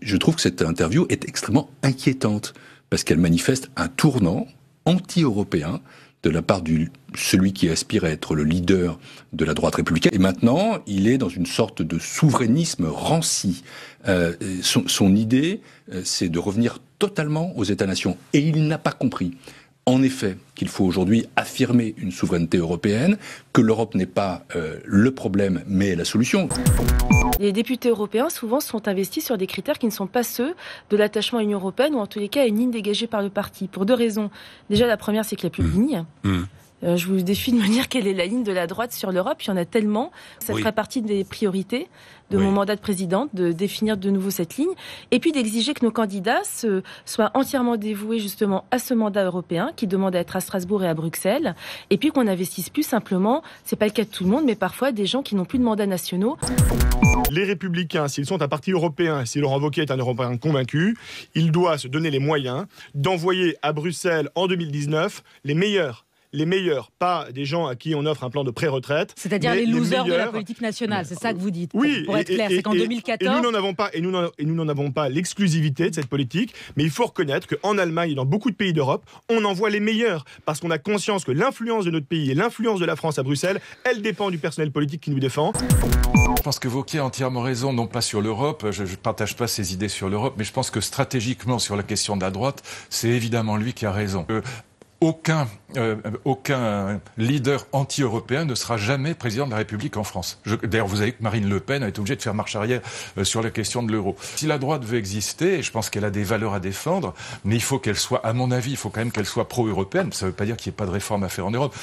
je trouve que cette interview est extrêmement inquiétante parce qu'elle manifeste un tournant anti-européen de la part de celui qui aspire à être le leader de la droite républicaine. Et maintenant, il est dans une sorte de souverainisme ranci. Euh, son, son, idée, euh, c'est de revenir totalement aux États-nations. Et il n'a pas compris en effet qu'il faut aujourd'hui affirmer une souveraineté européenne, que l'Europe n'est pas euh, le problème mais la solution. Les députés européens souvent sont investis sur des critères qui ne sont pas ceux de l'attachement à l'Union européenne ou en tous les cas à une ligne dégagée par le parti pour deux raisons. Déjà la première c'est qu'il n'y a plus de mmh. ligne. Mmh. Euh, je vous défie de me dire quelle est la ligne de la droite sur l'Europe. Il y en a tellement. Ça oui. partie des priorités de mon mandat de présidente de définir de nouveau cette ligne et puis d'exiger que nos candidats soient entièrement dévoués justement à ce mandat européen qui demande à être à Strasbourg et à Bruxelles et puis qu'on investisse plus simplement, c'est pas le cas de tout le monde, mais parfois des gens qui n'ont plus de mandats nationaux. Les républicains, s'ils sont un parti européen, si leur Wauquiez est un européen convaincu, il doit se donner les moyens d'envoyer à Bruxelles en 2019 les meilleurs les meilleurs, pas des gens à qui on offre un plan de pré-retraite. C'est-à-dire les losers de la politique nationale, c'est ça que vous dites Oui, pour, être clair, c'est qu'en 2014. Et nous n'en avons pas, et nous n'en avons pas l'exclusivité de cette politique, mais il faut reconnaître qu'en Allemagne et dans beaucoup de pays d'Europe, on envoie les meilleurs parce qu'on a conscience que l'influence de notre pays et l'influence de la France à Bruxelles, elle dépend du personnel politique qui nous défend. Je pense que Vauquier a entièrement raison, non pas sur l'Europe, je ne partage pas ses idées sur l'Europe, mais je pense que stratégiquement sur la question de la droite, c'est évidemment lui qui a raison aucun, euh, aucun leader anti-européen ne sera jamais président de la République en France. D'ailleurs, vous avez que Marine Le Pen a été obligée de faire marche arrière euh, sur la question de l'euro. Si la droite veut exister, je pense qu'elle a des valeurs à défendre, mais il faut qu'elle soit, à mon avis, il faut quand même qu'elle soit pro-européenne. Ça ne veut pas dire qu'il n'y ait pas de réforme à faire en Europe.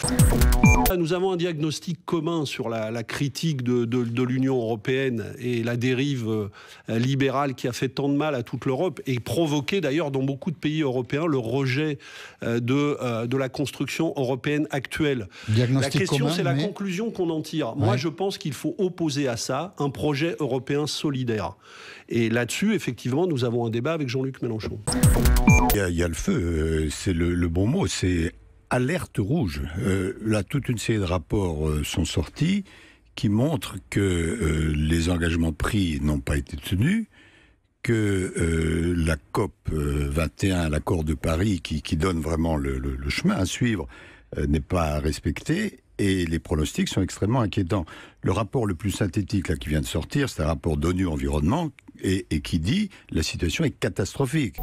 Nous avons un diagnostic commun sur la, critique de, l'Union européenne et la dérive euh, libérale qui a fait tant de mal à toute l'Europe et provoqué d'ailleurs dans beaucoup de pays européens le rejet de euh, de la construction européenne actuelle. la question, c'est la conclusion qu'on en tire. Moi, je pense qu'il faut opposer à ça un projet européen solidaire. Et là-dessus, effectivement, nous avons un débat avec Jean-Luc Mélenchon. Il y, a, le feu, euh, c'est le, bon mot, c'est alerte rouge. Euh, là, toute une série de rapports sont sortis qui montrent que les engagements pris n'ont pas été tenus, que euh, la COP 21, euh, l'accord de Paris, qui, donne vraiment le, chemin à suivre, euh, n'est pas respecté et les pronostics sont extrêmement inquiétants. Le rapport le plus synthétique là, qui vient de sortir, c'est un rapport d'ONU Environnement et, qui dit la situation est catastrophique.